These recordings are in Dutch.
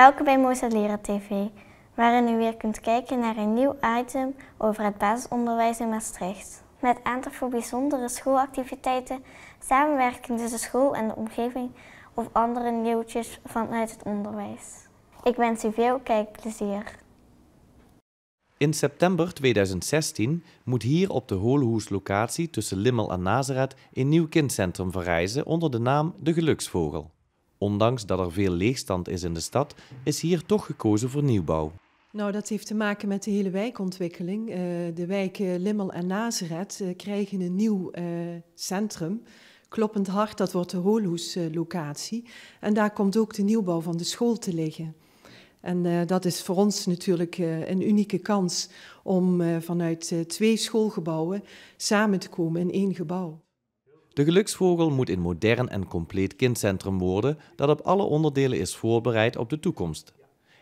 Welkom bij Mozart TV, waarin u weer kunt kijken naar een nieuw item over het basisonderwijs in Maastricht. Met aandacht voor bijzondere schoolactiviteiten, samenwerking tussen school en de omgeving of andere nieuwtjes vanuit het onderwijs. Ik wens u veel kijkplezier. In september 2016 moet hier op de Holenhoes-locatie tussen Limmel en Nazareth een nieuw kindcentrum verrijzen onder de naam De Geluksvogel. Ondanks dat er veel leegstand is in de stad, is hier toch gekozen voor nieuwbouw. Nou, dat heeft te maken met de hele wijkontwikkeling. Eh, de wijken Limmel en Nazareth eh, krijgen een nieuw eh, centrum. Kloppend Hart, dat wordt de Hoolhoes-locatie. En daar komt ook de nieuwbouw van de school te liggen. En dat is voor ons natuurlijk een unieke kans om vanuit twee schoolgebouwen samen te komen in één gebouw. De geluksvogel moet een modern en compleet kindcentrum worden dat op alle onderdelen is voorbereid op de toekomst.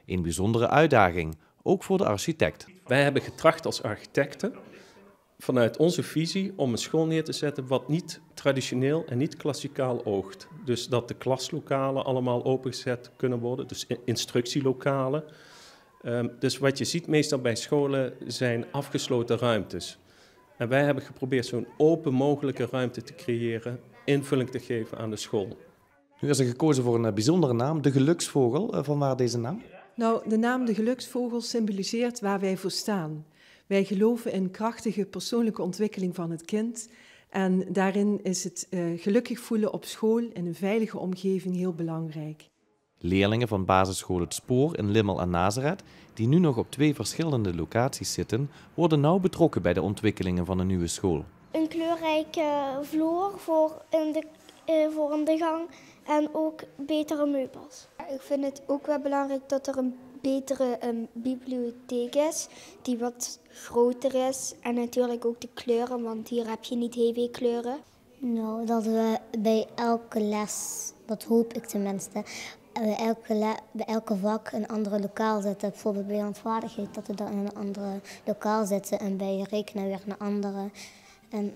Een bijzondere uitdaging, ook voor de architect. Wij hebben getracht als architecten vanuit onze visie om een school neer te zetten wat niet traditioneel en niet klassikaal oogt. Dus dat de klaslokalen allemaal opengezet kunnen worden, dus instructielokalen. Ehm, dus wat je ziet meestal bij scholen zijn afgesloten ruimtes. En wij hebben geprobeerd zo'n open mogelijke ruimte te creëren, invulling te geven aan de school. Nu is er gekozen voor een eh, bijzondere naam, de geluksvogel. Eh, van waar deze naam? Nou, de naam de geluksvogel symboliseert waar wij voor staan. Wij geloven in krachtige persoonlijke ontwikkeling van het kind. En daarin is het eh, gelukkig voelen op school in een veilige omgeving heel belangrijk. Leerlingen van basisschool Het Spoor in Limmel en Nazareth, die nu nog op twee verschillende locaties zitten, worden nauw betrokken bij de ontwikkelingen van een nieuwe school. Een kleurrijke vloer voor in de, eh, voor de gang en ook betere meubels. Ik vind het ook wel belangrijk dat er een betere bibliotheek is, die wat groter is. En natuurlijk ook de kleuren, want hier heb je niet heel veel kleuren. Nou, dat we bij elke les, dat hoop ik tenminste, eh, bij elke, bij elke vak een andere lokaal zitten. Bijvoorbeeld bij handvaardigheid, dat we dan in een andere lokaal zitten en bij rekenen weer een andere. En,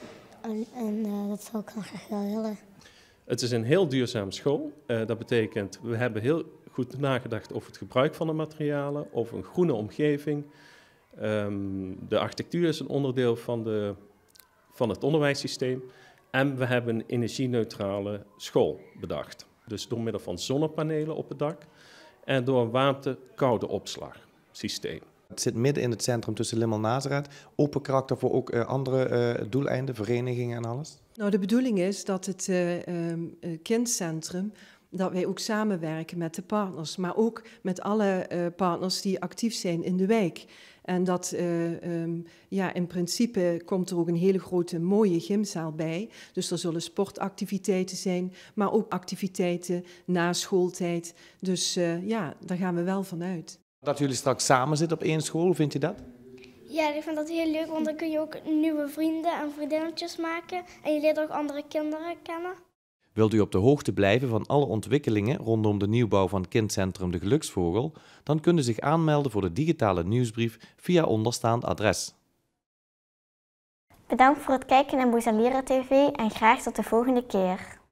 en, eh, dat zou ik dan graag wel willen. Het is een heel duurzaam school. Eh, dat betekent, we hebben heel goed nagedacht over het gebruik van de materialen, over een groene omgeving. Ehm, de architectuur is een onderdeel van, de, van het onderwijssysteem. En we hebben een energie-neutrale school bedacht. Dus door middel van zonnepanelen op het dak en door een warmte-koude opslagsysteem. Het zit midden in het centrum tussen Limmel Nazareth. Open karakter voor ook eh, andere eh, doeleinden, verenigingen en alles? Nou, de bedoeling is dat het eh, ehm, kindcentrum dat wij ook samenwerken met de partners, maar ook met alle eh, partners die actief zijn in de wijk. En dat, eh, ehm, ja, in principe komt er ook een hele grote mooie gymzaal bij. Dus er zullen sportactiviteiten zijn, maar ook activiteiten na schooltijd. Dus eh, ja, daar gaan we wel van uit. Dat jullie straks samen zitten op één school, vind je dat? Ja, ik vind dat heel leuk, want dan kun je ook nieuwe vrienden en vriendinnetjes maken. En je leert ook andere kinderen kennen. Wilt u op de hoogte blijven van alle ontwikkelingen rondom de nieuwbouw van Kindcentrum De Geluksvogel, dan kunt u zich aanmelden voor de digitale nieuwsbrief via onderstaand adres. Bedankt voor het kijken naar Boezalira TV en graag tot de volgende keer.